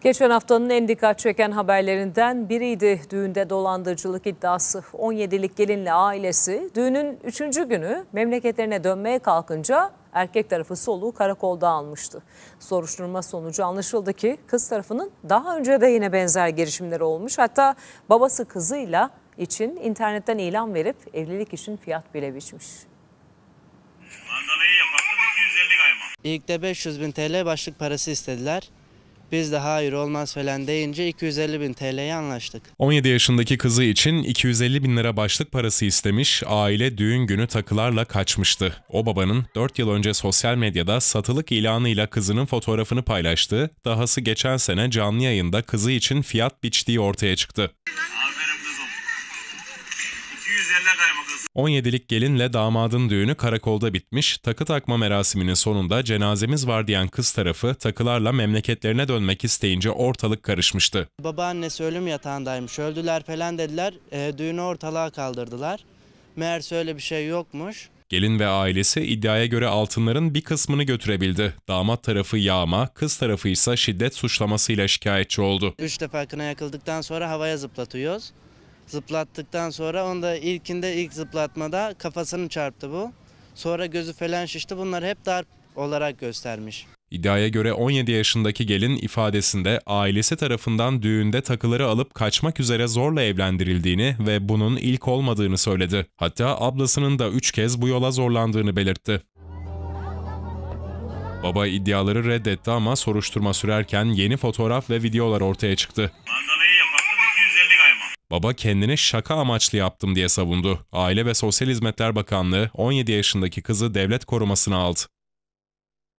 Geçen haftanın en dikkat çeken haberlerinden biriydi düğünde dolandırıcılık iddiası. 17'lik gelinle ailesi düğünün 3. günü memleketlerine dönmeye kalkınca erkek tarafı soluğu karakolda almıştı. Soruşturma sonucu anlaşıldı ki kız tarafının daha önce de yine benzer girişimleri olmuş. Hatta babası kızıyla için internetten ilan verip evlilik için fiyat bile biçmiş. Mandalayı yapalım 250 galiba. İlk de 500 bin TL başlık parası istediler. Biz de hayır olmaz falan deyince 250 bin TL'ye anlaştık. 17 yaşındaki kızı için 250 bin lira başlık parası istemiş, aile düğün günü takılarla kaçmıştı. O babanın 4 yıl önce sosyal medyada satılık ilanıyla kızının fotoğrafını paylaştığı, dahası geçen sene canlı yayında kızı için fiyat biçtiği ortaya çıktı. 17'lik gelinle damadın düğünü karakolda bitmiş, takı takma merasiminin sonunda cenazemiz var diyen kız tarafı takılarla memleketlerine dönmek isteyince ortalık karışmıştı. Babaannesi ölüm yatağındaymış, öldüler falan dediler, e, düğünü ortalığa kaldırdılar. meğer öyle bir şey yokmuş. Gelin ve ailesi iddiaya göre altınların bir kısmını götürebildi. Damat tarafı yağma, kız tarafı ise şiddet suçlamasıyla şikayetçi oldu. Üç defa kına yakıldıktan sonra havaya zıplatıyoruz zıplattıktan sonra onda ilkinde ilk zıplatmada kafasını çarptı bu. Sonra gözü falan şişti. Bunlar hep darp olarak göstermiş. İddiaya göre 17 yaşındaki gelin ifadesinde ailesi tarafından düğünde takıları alıp kaçmak üzere zorla evlendirildiğini ve bunun ilk olmadığını söyledi. Hatta ablasının da 3 kez bu yola zorlandığını belirtti. Baba iddiaları reddetti ama soruşturma sürerken yeni fotoğraf ve videolar ortaya çıktı. Mangal Baba kendine şaka amaçlı yaptım diye savundu. Aile ve Sosyal Hizmetler Bakanlığı 17 yaşındaki kızı devlet korumasına aldı.